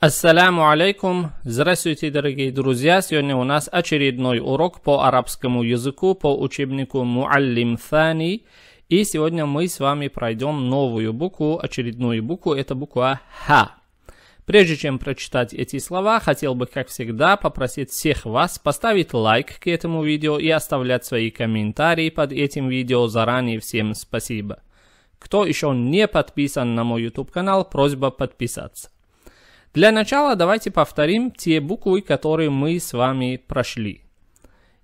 Ассаляму алейкум. Здравствуйте, дорогие друзья. Сегодня у нас очередной урок по арабскому языку по учебнику Муаллим Фани. И сегодня мы с вами пройдем новую букву, очередную букву. Это буква Ха. Прежде чем прочитать эти слова, хотел бы, как всегда, попросить всех вас поставить лайк к этому видео и оставлять свои комментарии под этим видео. Заранее всем спасибо. Кто еще не подписан на мой YouTube канал, просьба подписаться. Для начала давайте повторим те буквы, которые мы с вами прошли.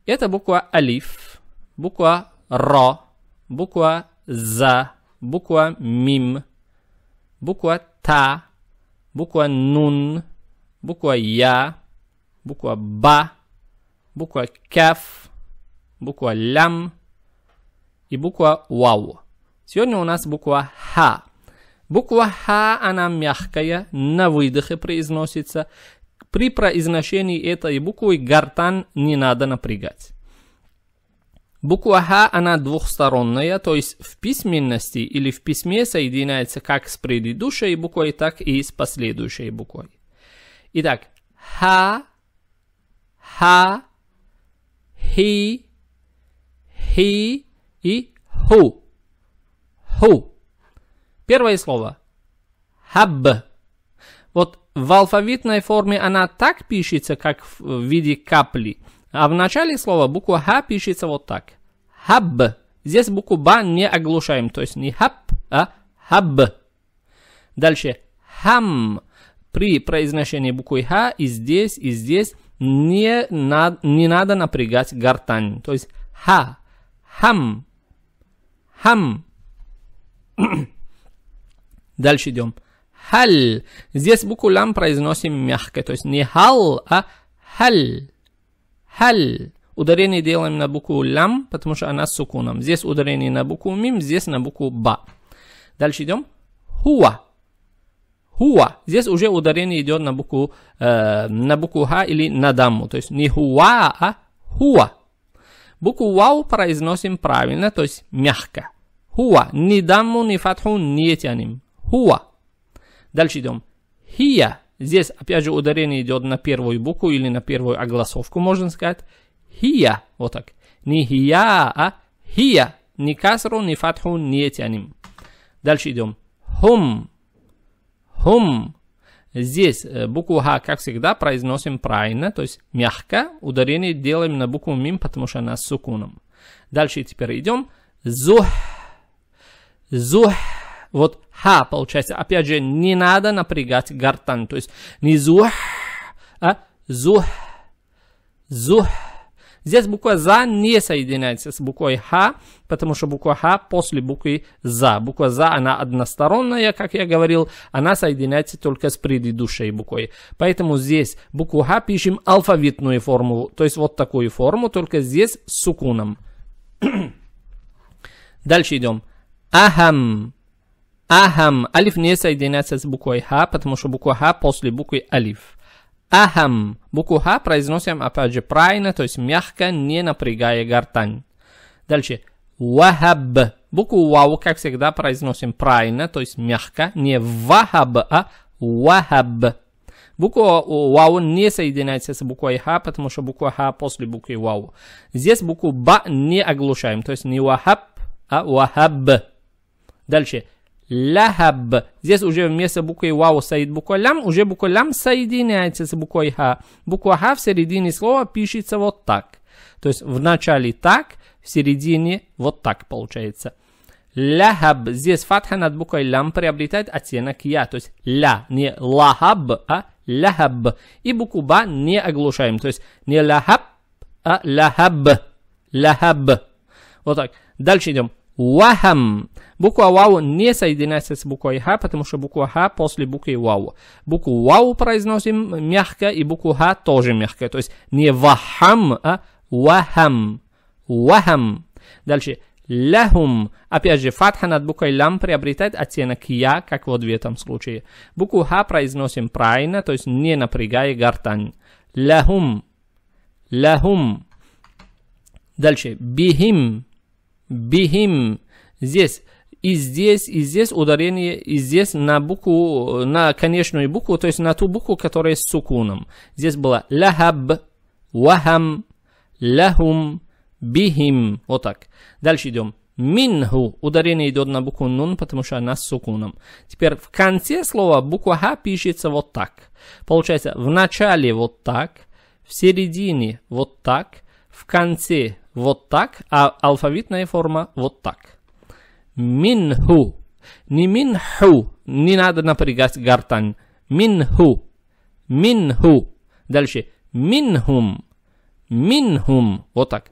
Это буква Алиф, буква Ро, буква За, буква Мим, буква Та, буква Нун, буква Я, буква Ба, буква Кеф, буква Лям и буква Вау. Сегодня у нас буква Ха. Буква Х, она мягкая, на выдохе произносится. При произношении этой буквы гортан не надо напрягать. Буква Х, она двухсторонная, то есть в письменности или в письме соединяется как с предыдущей буквой, так и с последующей буквой. Итак, Ха, Ха, Хи, Хи и Ху. Ху. Первое слово. Хабб. Вот в алфавитной форме она так пишется, как в э, виде капли. А в начале слова буква Х пишется вот так. Хабб. Здесь букву Б не оглушаем, то есть не хаб, а хаб. Дальше хам. При произношении буквы Х и здесь, и здесь не, на, не надо напрягать гортань. То есть ха, хам, хам. Дальше идем. Халь. Здесь букву лам произносим мягко, то есть не хал, а халь. Халь. Ударение делаем на букву лам, потому что она с сукуном. Здесь ударение на букву мим, здесь на букву ба. Дальше идем. Хуа. Хуа. Здесь уже ударение идет на букву, э, на букву ха или на дамму. То есть не хуа, а хуа. Букву вау произносим правильно, то есть мягко. Хуа. Ни дамму, ни фатху не тянем. Хуа. Дальше идем. Хия. Здесь, опять же, ударение идет на первую букву или на первую огласовку, можно сказать. Хия. Вот так. Не хия, а хия. Ни касру, ни фатху, не тяним. Дальше идем. Хум. Хум. Здесь э, букву Х, как всегда, произносим правильно, то есть мягко. Ударение делаем на букву Мим, потому что она с сукуном. Дальше теперь идем. Зух. Зух. Вот ха получается. Опять же, не надо напрягать гортань. То есть не зух, а зух, зух. Здесь буква «за» не соединяется с буквой «х», потому что буква «х» после буквы «за». Буква «за» она односторонняя, как я говорил, она соединяется только с предыдущей буквой. Поэтому здесь букву «х» пишем алфавитную форму, то есть вот такую форму, только здесь с сукуном. Дальше идем. Ахам. Ахам. Алиф не соединяется с буквой Х, потому что буква Х после буквы Алиф. Ахам. Букву Х произносим опять же правильно, то есть мягко, не напрягая гортань. Дальше. Вахаб. Букву вау, как всегда, произносим правильно, то есть мягко, не вахаб, а вахаб. Буква вау не соединяется с буквой ха, потому что буква ха после буквы вау. Здесь букву ба не оглушаем, то есть не вахаб, а вахаб. Дальше. Лахаб. Здесь уже вместо буквы вау стоит буква лям, уже буква Лам соединяется с буквой ха. Буква ха в середине слова пишется вот так. То есть в начале так, в середине вот так получается. Лахаб. Здесь фатха над буквой Лам приобретает оттенок я. То есть ля, не лахаб, а лахаб. И букву ба не оглушаем. То есть не лахаб, а лахаб. Лахаб. Вот так. Дальше идем. Вахам. Буква вау не соединяется с буквой ха, потому что буква ха после буквы вау. Букву вау произносим мягко, и букву ха тоже мягко. То есть не вахам, а вахам. Вахам. Дальше. Лахум. Опять же, фатха над буквой лам приобретает оттенок я, как вот в этом случае. Букву ха произносим правильно, то есть не напрягая гортань. Лахум. Лахум. Дальше. Бихим бихим. Здесь и здесь, и здесь ударение, и здесь на букву, на конечную букву, то есть на ту букву, которая с сукуном. Здесь было лахаб, вахам, лахум, бихим. Вот так. Дальше идем. Минху. Ударение идет на букву нун, потому что она с сукуном. Теперь в конце слова буква ха пишется вот так. Получается, в начале вот так, в середине вот так, в конце вот так, а алфавитная форма вот так. Минху. Не минху. Не надо напрягать гортань. Минху. Минху. Дальше. Минхум. Минхум. Вот так.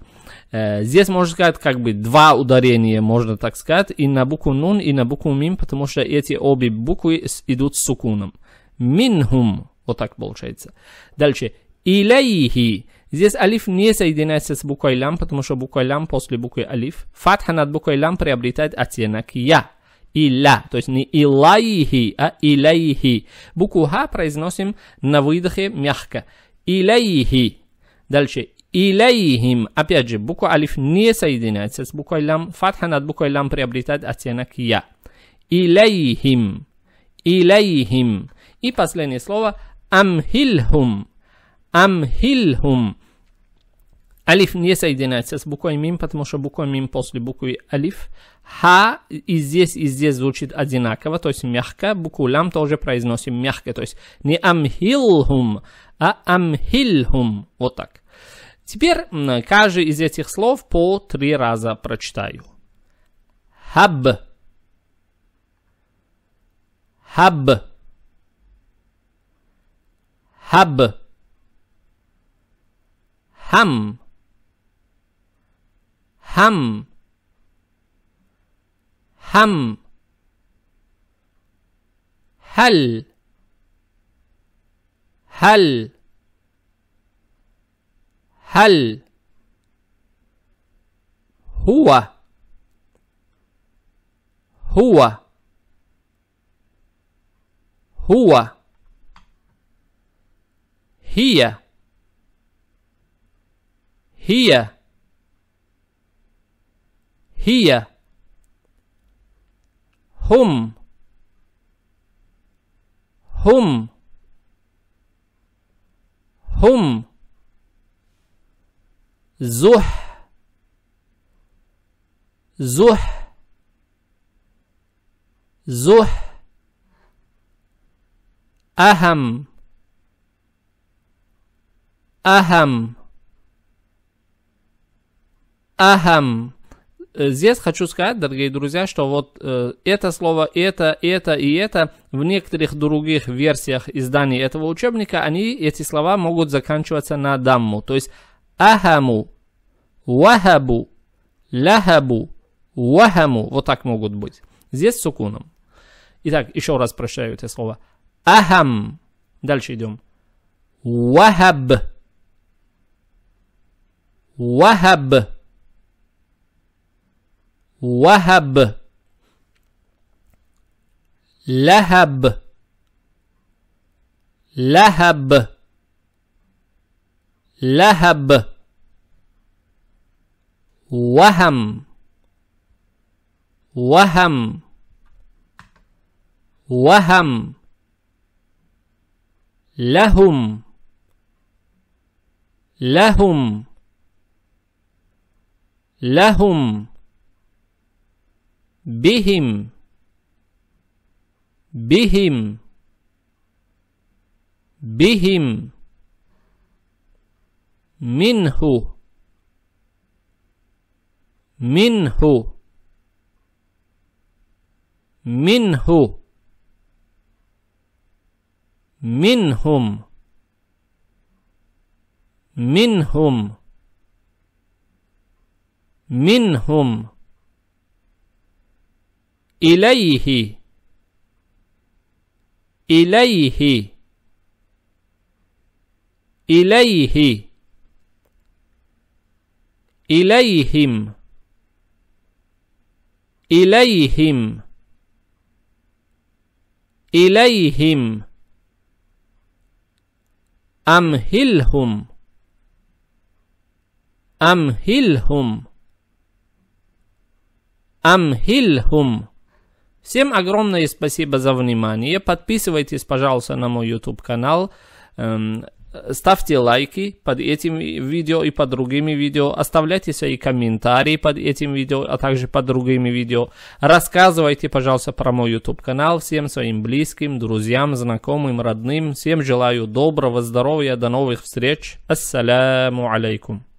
Э, здесь можно сказать как бы два ударения, можно так сказать, и на букву нун, и на букву мим, потому что эти обе буквы идут с сукуном. Минхум. Вот так получается. Дальше. Илейхи. Здесь алиф не соединяется с буквой лям, потому что буква лям после буквы алиф. Фатха над буквой лям приобретает оттенок я. Иля, то есть не илайхи, а иляйхи. Букву ха произносим на выдохе мягко. Иляйхи. Дальше илейхим. Опять же, буква алиф не соединяется с буквой лам. Фатха над буквой лам приобретает оттенок я. Илейхим. Илейхим. И последнее слово амхилхум. Амхилхум. Алиф не соединяется с буквой мим, потому что буква мим после буквы алиф. Ха и здесь, и здесь звучит одинаково, то есть мягко. Букву Лям тоже произносим мягко, то есть не амхилхум, а амхилхум. Вот так. Теперь каждый из этих слов по три раза прочитаю. Хаб. Хаб. Хаб. Хам. هم هم هل هل هل هو هو هو هي هي هي هم هم هم زح زح زح أهم أهم أهم Э, здесь хочу сказать, дорогие друзья, что вот э, это слово, это, это и это в некоторых других версиях изданий этого учебника, они, эти слова могут заканчиваться на дамму. То есть ахаму, вахабу, лахабу, вахаму. Вот так могут быть. Здесь с сукуном. Итак, еще раз прощаю это слово. Ахам. Дальше идем. Вахаб. Вахаб. وهب لهب لهب لهب وهم وهم وهم لهم لهم لهم بهم بهم بهم منه منه منه منهم منهم منهم إليه إليه إليه إليهم إليهم إليهم أمهلهم أمهلهم أمهلهم Всем огромное спасибо за внимание. Подписывайтесь, пожалуйста, на мой YouTube канал. Эм, ставьте лайки под этим видео и под другими видео. Оставляйте свои комментарии под этим видео, а также под другими видео. Рассказывайте, пожалуйста, про мой YouTube канал всем своим близким, друзьям, знакомым, родным. Всем желаю доброго здоровья. До новых встреч. Ассаляму алейкум.